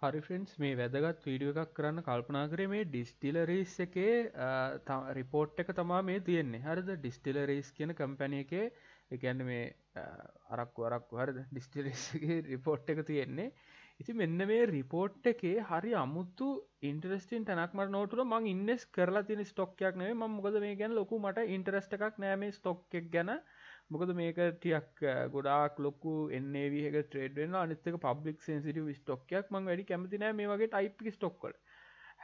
හරි ෆෙන්ස් මේ වැදගත් වීඩියුව එකක් කරන්න කල්පනා කරේ මේ ඩිස්ටිලරීස් එකේ රිපෝට් එක තමා මේ තියෙන්නේ හරිද ඩිස්ටිලරීස් කියන කම්පැනිය එකේ එකන්න මේ අරක් වරක් හරද ඩිස්ටිලේස්ගේ රිපෝට් එක තියෙන්නේ ඉති මෙන්න මේ රිපෝට් එකේ හරි අමුත්තු ඉන්ටරස්ටින් තැනක් මට නෝටුල මං ඉන්නස් කරලා තින ස්ටොක්යක් නේ මොකද මේ ගැන ලොකු මට ඉන්ටරස්ට එකක් නෑමේ ස්ටොක් එකක් ගැන මොකද මේක ටියක් ගොඩාක් ලොක්කු එන්නේ විහක ට්‍රේඩ්ෙන් අනිත්තක පබ්ලික් සෙන්සිටව ස්ටොක්යක් මං වැඩි කැමතිනෑ මේ වගේ ටයිපි ස්ටොක්කල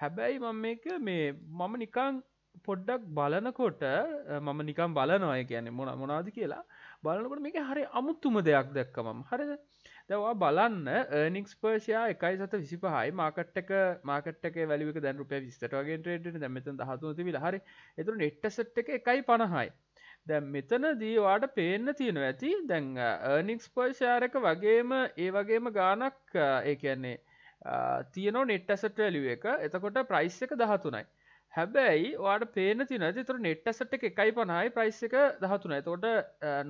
හැබැයි මම මේක මේ මම නිකං පොඩ්ඩක් බලනකොට මම නිකම් බලනවාය කියන්නේ මොන මොනාද කියලා බලනකොට මේක හරි අමුත්තුම දෙයක් දැක්කමම් හරිද දවා බලන්න නික්ස් පර්ෂයා එකයි සත විසිපහයි මාකට්ටක මාකටක වැලික දැන් රුපය විස්ටගේ ටේට දැමත දහතුනති විලහරි එතුර නෙට්ටසට් එක එකයි පණහයි දැ මෙතන දීවාට පේන්න තියෙනව ඇති දැන් නික්ස් පර්ෂාරක වගේම ඒ වගේම ගානක් ඒන්නේ තියන නෙට්ටසට ලිුව එක එතකොට ප්‍රයිස් එක දහතුනයි හැබැයි වාට පේන තින තුර නෙට්ටසට එකයි පනහයි ප්‍රයිස් එක දහතුනයි තොට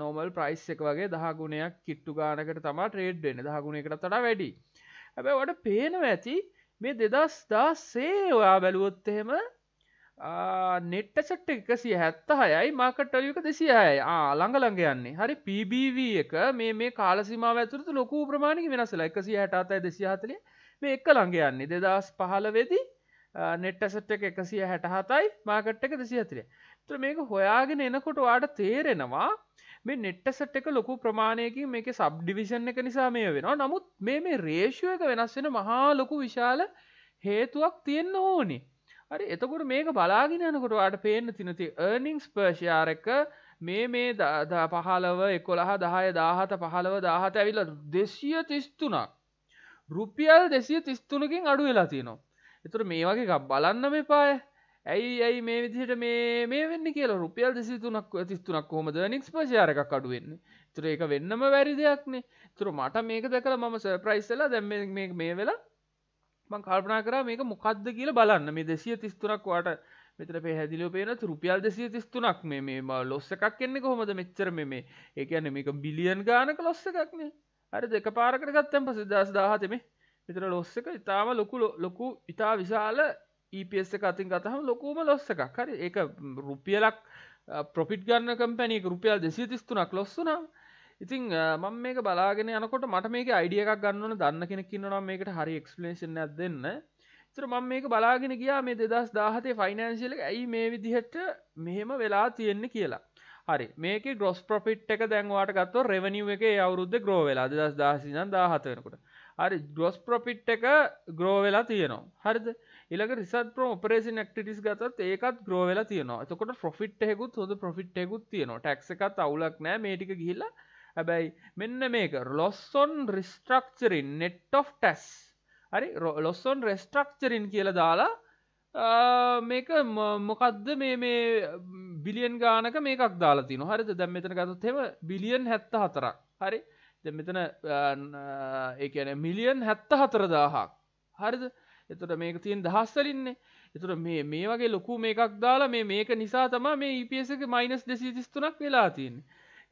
නෝමල් ප්‍රයිස් එක වගේ දහගුණයක් කිට්ටු ගානකට තමා ට්‍රේඩ් වෙන දහගුණකට තඩා වැඩි හැබැ වට පේනව ඇති මේ දෙදස් දා සේවා බැලුවොත් එහෙම නෙට්ටසට් එකසිය හැත්ත හයයි මාකට්ටලියක දෙසියයි ළඟ ළඟ යන්නේ හරි පිබව එක මේ මේ කාලසිමාව ඇතුරතු ලොකු ප්‍රමාණික වෙනසලා එකසිය හැටතයි දෙසිහතලේ මේ එක ළඟ යන්නේ දෙදස් පහලවෙදි නෙට්ටසට් එක එකසිය හැටහතයි මාකට් එක දෙසිහතරේ ත මේක හොයාගෙන එනකොට වාට තේරෙනවා මේ නෙට්ටසට් එක ලොකු ප්‍රමාණයකින් මේක සබ්ඩිවිෂන් එක නිසා මේ වෙනවා නමුත් මේ මේ රේෂුව එක වෙනස් වෙන මහා ලොකු විශාල හේතුවක් තියෙන්න්න ඕනේ හරි එතකොට මේක බලාගෙන යනකොට අට පේන්න තිනති ඒර්නිංස් පර්ෂයාරක මේ මේ දාද පහලව එකොළහ දහය දාහත පහලව දාහත ඇවිල්ල දෙශය තිස්තුනක් රුපියල් දෙසිය තිස්තුනකින් අඩු වෙලා තියනවා. එතුර මේ වගේ එකක් බලන්න මේ පාය ඇයි ඇයි මේ විදිහට මේ මේ වෙන්න කියලා රුපියල් දෙසි තුනක් තිස්තුනක් කොහොමද නික්ස් පශයාර එකක් අඩු වෙන්නේ තුර ඒක වෙන්නම වැරි දෙයක්නේ තුර මට මේක දැකලා මම සර්ප්‍රයිස් වෙලා දැන් මේ මේ වෙලා මං කල්පනා කර මේක මොකක්ද කියල බලන්න මේ දෙසිය තිස්තුනක් වාට මෙතර පැහැදිලිව පේන රුපියල් දෙසිය තිස්තුනක් මේ ලොස්ස එකක් කෙන්නේ කොහොමද මෙච්චර මේ ඒකන මේක බිලියන් ගානක ලොස්ස එකක්නේ අර දෙක පාරකට ගත්තැම් පස දස් දාහතෙම මෙතර ලොස්ස එක ඉතාම ලොකු ලොකු ඉතා විශාල EPS එක අතින් ගතහම ලොකුම ලොස්ස එකක් හරි ඒ රුපියලක් ප්‍රොපිට් ගන්න කම්පැනි රුපියල් දෙසිය තිස්තුනක් ලොස්සුනා ඉතින් මම මේක බලාගෙන යනකොට මට මේක අයිඩිය එකක් ගන්නවන දන්න කෙනෙක්කින්නනම් මේකට හරි එක්ස්පලේෂන් ඇත් දෙන්න තර මම මේක බලාගෙන ගියා මේ දෙදස් දාහතේ ෆයිනන්ශියල ඇයි මේ විදිහට මෙහෙම වෙලා තියෙන්න කියලා හරි මේක ගොස් පොෆිට් එක දැන්වාට ගත්ව රෙවනිව එක අවුරුද්ධ ග්‍රෝ වෙලා දෙදස් දාසිනන් දාහතවෙනකට හරි ගොස් පොෆිට් එක ග්‍රෝ වෙලා තියෙනවා හරිද ඉලක රිසට ප්‍රෝ පරේසින් ක්ටිස් ගතත් ඒකත් ග්‍රෝවෙලා තියනවා එතකොට ොෆිට් හෙකුත් හොඳ පොෆිට් ෙකුත් තියනවා ටක්ස එකත් අවුලක් නෑ මේටික ගිහිල්ලා හැබැයි මෙන්න මේක ලොස්සොන් රිස්ට්‍රක්චරින් නෙට් of ටැස් හරි ලොස්සොන් රෙස්ට්‍රක්චරින් කියල දාලා මේක මොකක්ද මේ මේ බිලියන් ගානක මේකක් දාලා තින හරිද දැම් මෙතන ගතත් හෙම බිලියන් හැත්ත හතරක් හරි දෙ මෙතන ඒන මිලියන් හැත්ත හතර දාහක් හරිද එතට මේක තියෙන් දහස්සලින්නේ එතුට මේ මේ වගේ ලොකු මේකක් දාලා මේ මේක නිසා තම මේ ඉපස e එක මයිනස් දෙසි තිස්තුනක් වෙලාතින්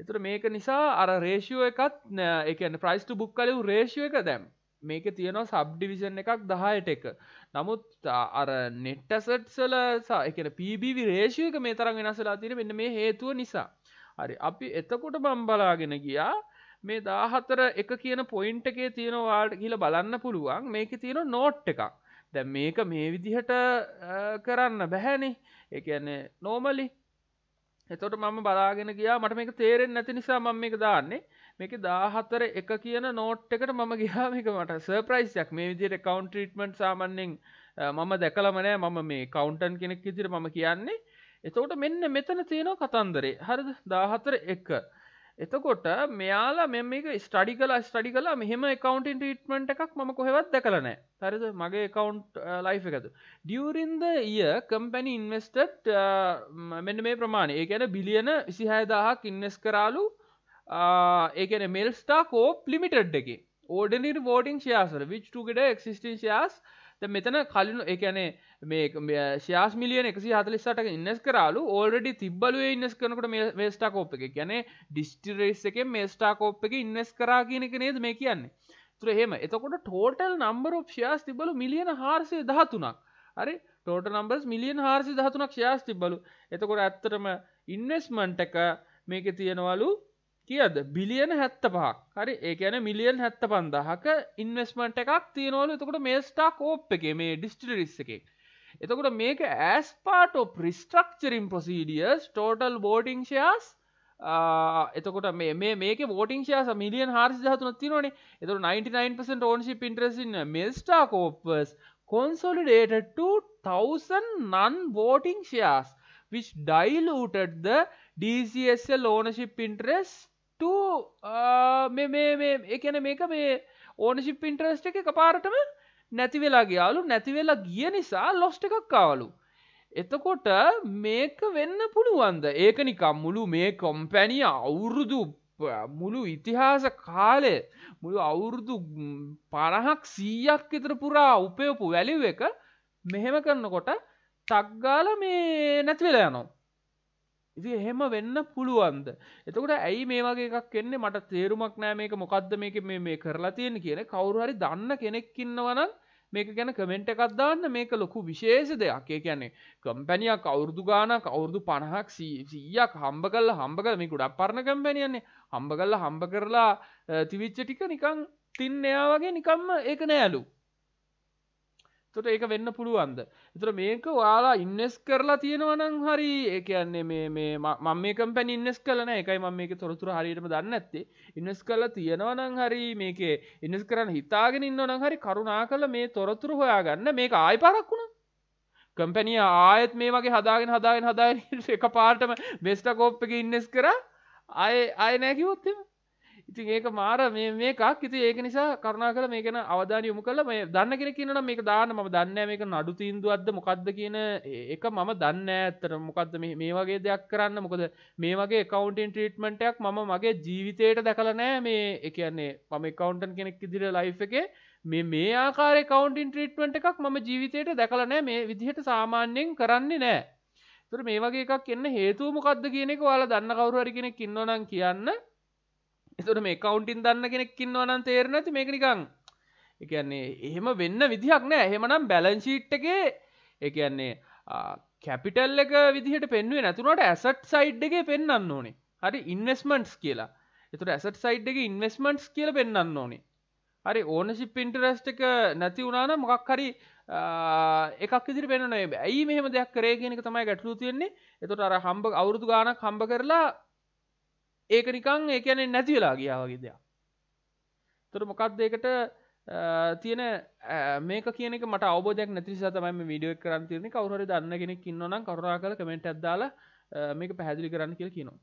එතුර මේක නිසා අර රේෂියෝ එකත් එකන ප්‍රයිස්ට බුක් කලු රේෂියෝ එක දැම් මේක තියෙනවා සබ්ඩිවිෂන් එකක් දහයට එක නමුත් අර නෙට්ටසට්සල එකන පීබිවි රේෂයක මේ තරම් වෙනසලා තින මෙන්න මේ හේතුව නිසා හරි අපි එතකොට බම්බලාගෙන ගියා මේ දාහතර එක කියන පොයින්ට එකේ තියෙනවාට කියල බලන්න පුළුවන් මේක තියෙන නෝට් එකක් දැ මේක මේ විදිහට කරන්න බැහැනි එකන නෝමලි එතොට මම බලාගෙන ගියා මට මේක තේරෙන් නැති නිසා මම මේක දාන්නේ මේක දාහතර එක කියන නෝට් එකට මම ගියා මේක මට සර්ප්‍රයිස්යක් මේ විදියට කවුන්ට ට්‍රීට්මන්ට් සාමන්නෙන් මම දැකලමනෑ මම මේ කවුන්ටන් කෙනෙක් ඉදිර මම කියන්නේ එතකොට මෙන්න මෙතන තියෙනවා කතන්දරේ හරිද දාහතර එක එතකොට මෙයාලා මෙ මේක ස්ටඩි කලා ස්ටඩි කලා මෙහම එකකවන්ටන් ටීටමට එකක් ම කොහෙවත් දැකලනෑ හරිද මගේ එකකවන්් ලයි් එකතු ඩියවරින්ද ඊය කම්පැනි ඉන්වස්ටට් මෙන්න මේ ප්‍රමාණය ඒ ගැන බිලියන විසිහයදාහක් ඉන්නස් කරාලු ඒකන මෙල්ස්ටා කෝප් ලිමිටඩ් එක ඕඩනිර් වෝටිං ශයාසර විච්ටුගෙට එක්සිිටන් ශයාස් ද මෙතන කලින් එකනේ මේ ශයාස් මිලියන එකසි හතලිස්සට ඉන්නස් කරලු ඕල්ඩි තිබ්බලුව ඉන්නස් කරනකට මේ ස්ටාකෝප් එක ගැන ඩිස්ටිරේස් එක මේ ස්ටාකෝප් එක ඉන්නස් කරා කියන එක නේද මේ කියන්නේ ත්‍රහෙම එතකොට ටෝටල් නම්බර ඔප් ශයාස් තිබලු මිලියන හාර්සය දහතුනක් හරි ටෝට නම්බර්ස් මිලියන් හාර්සි දහතුනක් ශයාස් තිබලු එතකොට ඇත්තටම ඉන්වස්මන්ට එක මේක තියෙනවලු කියද බිලියන හැත්ත පහක් හරි ඒකන මිලියන් හැත්ත පන්දහක ඉන්වස්මට එකක් තියනවල එතකොට මේ ස්ටාක් ඕප් එක මේ ඩිස්ටිලිස් එක එතකොට මේක ඇස් පාට ප්‍රිස්ට්‍රක්චරින් ප්‍රසිඩියස් ටෝටල් බෝටිං ෂයාස් එතකොට මේ මේක ෝටිං ෂයා මිලියන් හරි හතුන තිනවනේ එතු 99% ඕන්ශි පින්ට්‍රසින් මෙල්ස්ටා කෝපස් consolidated to 1000 non-voting shares which diluted the DCSL ownership interest to එකන uh, මේක මේ ඕනශිප් ඉන්ට්‍රස්ට එක කපාරටම නැති වෙලා ගයාලු නැති වෙලා ගිය නිසා ලොස්ට එකක් කාවලු එතකොට මේක වෙන්න පුළුවන්ද ඒක නිකම් මුළු මේ කොම්පැනිය අවුරුදු මුළු ඉතිහාස කාලය මුළු අවුරුදු පණහක් සීයක් ඉතර පුරා උපයපු වැලිව එක මෙහෙම කරන්නකොට තක්ගාල මේ නැතිවෙලා යනවා ඉති එහෙම වෙන්න පුළුවන්ද එතකොට ඇයි මේ වගේ එකක් එන්නේ මට තේරුමක් නෑ මේක මොකක්ද මේක මේ මේ කරලා තියෙන කියන කවුරු හරි දන්න කෙනෙක්කින්නවනම් මේක ගැන කමෙන්ට් එකක් දාන්න මේක ලොකු විශේෂ දෙයක් ඒ කියන්නේ කම්පැනියක් අවුරුදු ගානක් අවුරුදු 50ක් 100ක් හම්බ කරලා හම්බ කරලා මේ ගොඩක් පරණ කම්පැනියන්නේ හම්බ කරලා හම්බ කරලා තිවිච්ච ටික නිකන් තින්නයා වගේ නිකම්ම ඒක නෑලු තොට ඒක වෙන්න පුළුවන්ද එතුර මේක වාලා ඉන්නස් කරලා තියෙනවනං හරි ඒ කියන්නේ මේ මේ මම මේකම් පැන් ඉන්නස් කලන එකයි මම මේක තොරතුර හරියටම දන්න ඇත්තේ ඉන්නස් කරලා තියෙනවනං හරි මේකේ ඉන්නස් කරන්න හිතාගෙන ඉන්නවනං හරි කරුණා කළ මේ තොරතුරු හොයාගන්න මේක ආයි පරක් වුණ කම්පැනිය ආයත් මේ වගේ හදාගෙන හදාගෙන හදාගෙන එක පාටම වෙස්ටකෝප් එක ඉන්නස් කර අය අය නෑකිවොත්තෙම ඉති ඒක මාර මේකක් ඉති ඒක නිසා කරුණා කර මේකන අවධාන යොමු කල මේ දන්න කෙන කියනට මේක දාන්න ම දන්න මේක නඩු තීන්දුවත්ද මොකක්ද කියන එක මම දන්න ඇත්තර මොකක්ද මේ වගේ දෙයක් කරන්න මොකද මේ වගේ කවන්ටන් ට්‍රීට්මටයක් මම මගේ ජීවිතයට දැකලනෑ මේ එකන්නේ පම කවන්ටන් කෙනෙක් ඉදිර ලයි් එක මේ මේ ආකාර කවන්ටන් ට්‍රීට්මට එකක් මම ජීවිතයට දැකලනෑ මේ විදිහට සාමාන්‍යයෙන් කරන්නේ නෑ තුර මේ වගේ එකක් එන්න හේතුව මොකක්ද කියනෙක වාලා දන්න කවරු අරගෙන කින්නොනම් කියන්න එතුට මේ කවුන්ටින් දන්න කෙනෙක්කින්න වනන් තේරණ ඇති මේකනිකං එකන්නේ එහෙම වෙන්න විදිහක් නෑ එහෙමනම් බැලන්ශීට්ටගේ එකන්නේ කැපිටල් එක විදිහට පෙන්ුවේ නැතුනට ඇසට් සයිඩ්ඩගේ පෙන්න්න ඕනේ හරි ඉන්වස්මන්ට්ස් කියලා එතුට ඇසට සයිඩ්ඩගේ ඉන්වස්මන්ට්ස් කියල පෙන්න්න ඕනේ හරි ඕනශිප් ඉන්ටරස්ට එක නැති වුණාන මොකක් හරි එකක් ඉදිරි පෙන්න්නේ ඇයි මෙහම දෙයක් කරේ කියෙනෙක තමයි ගැටලු තියෙන්නේ එතුට අර හම්බ අවුරුදු ගාන කම්බ කරලා ඒක නිකං ඒකනෙ නැති වෙලා ගියාවගේ දෙයක් තොර මොකක්ද ඒකට තියෙන මේක කියන මට අවබෝධයක් නැති සතම විඩියෝ කරන් තිරන කවුර දන්න කෙනෙක් ඉන්නවනම් කරුණා කල කමෙන්ට ඇදදාල මේක පැහැදිලි කරන්න කියල කියනවා